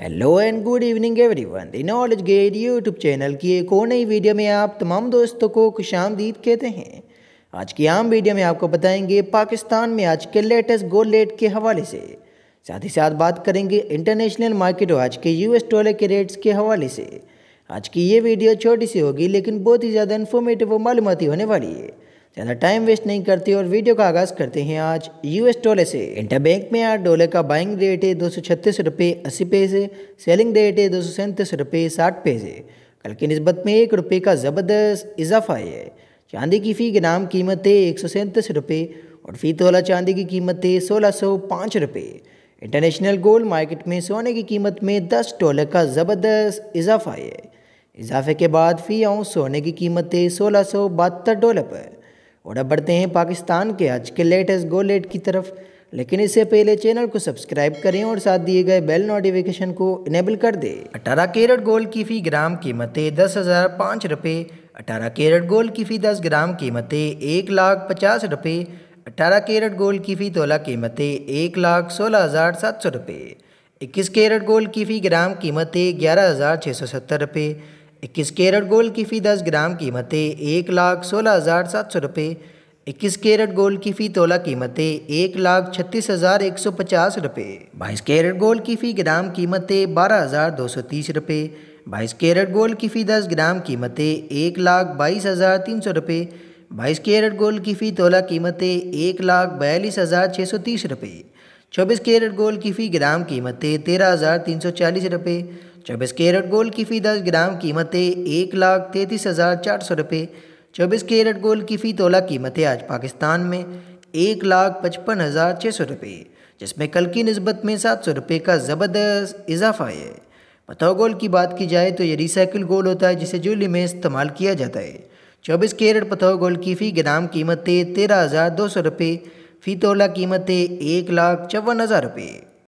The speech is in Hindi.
hello and good evening everyone the Knowledge Gate YouTube channel की एक और नई वीडियो में आप तमाम दोस्तों को खुश आमदीद कहते हैं आज की आम वीडियो में आपको बताएंगे पाकिस्तान में आज के लेटेस्ट गोल्ड रेट के हवाले से साथ ही साथ बात करेंगे इंटरनेशनल मार्केट और आज के यूएस डॉलर के रेट्स के हवाले से आज की ये वीडियो छोटी सी होगी लेकिन बहुत ही ज़्यादा इन्फॉर्मेटिव और मालूमती होने वाली है ज़्यादा टाइम वेस्ट नहीं करते और वीडियो का आगाज़ करते हैं आज यूएस डॉलर से इंटर बैंक में आज डॉलर का बाइंग रेट है दो सौ छत्तीस रुपये अस्सी पैसे सेलिंग रेट है दो सौ सैंतीस रुपये साठ पैसे कल की नस्बत में एक रुपये का ज़बरदस्त इजाफा है चांदी की फ़ी ग्राम कीमत है एक सौ सैंतीस रुपये और फ़ी तोला चांदी की कीमत है सोलह सौ पाँच रुपये इंटरनेशनल गोल्ड मार्केट में सोने की कीमत में दस डॉलर का ज़बरदस्त इजाफा है इजाफे के बाद फ़ी आउंस सोने की कीमत है सोलह सौ बहत्तर डॉलर पर और अब बढ़ते हैं पाकिस्तान के आज के लेटेस्ट गोल की तरफ लेकिन इससे पहले चैनल को सब्सक्राइब करें और साथ दिए गए बेल नोटिफिकेशन को इनेबल कर दें अठारह कैरेट गोल की फ़ी ग्राम कीमतें दस हज़ार पाँच रुपये अठारह कैरेट गोल की फ़ी दस ग्राम कीमतें एक लाख पचास रुपये अठारह कैरेट गोल की फ़ी तोला कीमतें एक लाख सोलह हज़ार सात सौ रुपये इक्कीस कैरेट गोल की फ़ी ग्राम कीमतें ग्यारह हज़ार छः सौ सत्तर रुपये इक्कीस कैरेट गोल्ड की फ़ी दस ग्राम कीमतें एक लाख सोलह हज़ार सात सौ रुपये इक्कीस कैरेट गोल्ड की फ़ी तोला कीमतें एक लाख छत्तीस हज़ार एक सौ पचास रुपये बाईस कैरेट गोल्ड की फ़ी ग्राम कीमतें बारह हज़ार दो सौ तीस रुपये बाईस कैरेट गोल्ड की फ़ी दस ग्राम कीमतें एक लाख बाईस हज़ार तीन सौ रुपये बाईस कैरेट गोल्ड की फ़ी तोला कीमतें एक लाख बयालीस हज़ार छः सौ तीस रुपये चौबीस कैरेट गोल्ड की फ़ी ग्राम कीमतें तेरह हज़ार तीन सौ चालीस रुपये चौबीस कैरेट गोल्ड की फ़ी दस ग्राम कीमतें एक लाख तैंतीस हज़ार चार सौ रुपये चौबीस कैरेट गोल्ड की फ़ी तोला कीमतें आज पाकिस्तान में एक लाख पचपन हज़ार छः सौ रुपये जिसमें कल की नस्बत में सात सौ रुपये का ज़बरदस्त इजाफा है बताओ गोल्ड की बात की जाए तो ये रिसाइकिल गोल्ड होता है जिसे ज्वेलरी में इस्तेमाल किया जाता है चौबीस कैरेट पताओ गोल्ड की फ़ी ग्राम कीमतें तेरह हज़ार दो सौ रुपये फ़ी तोला कीमतें एक लाख चौवन हज़ार रुपये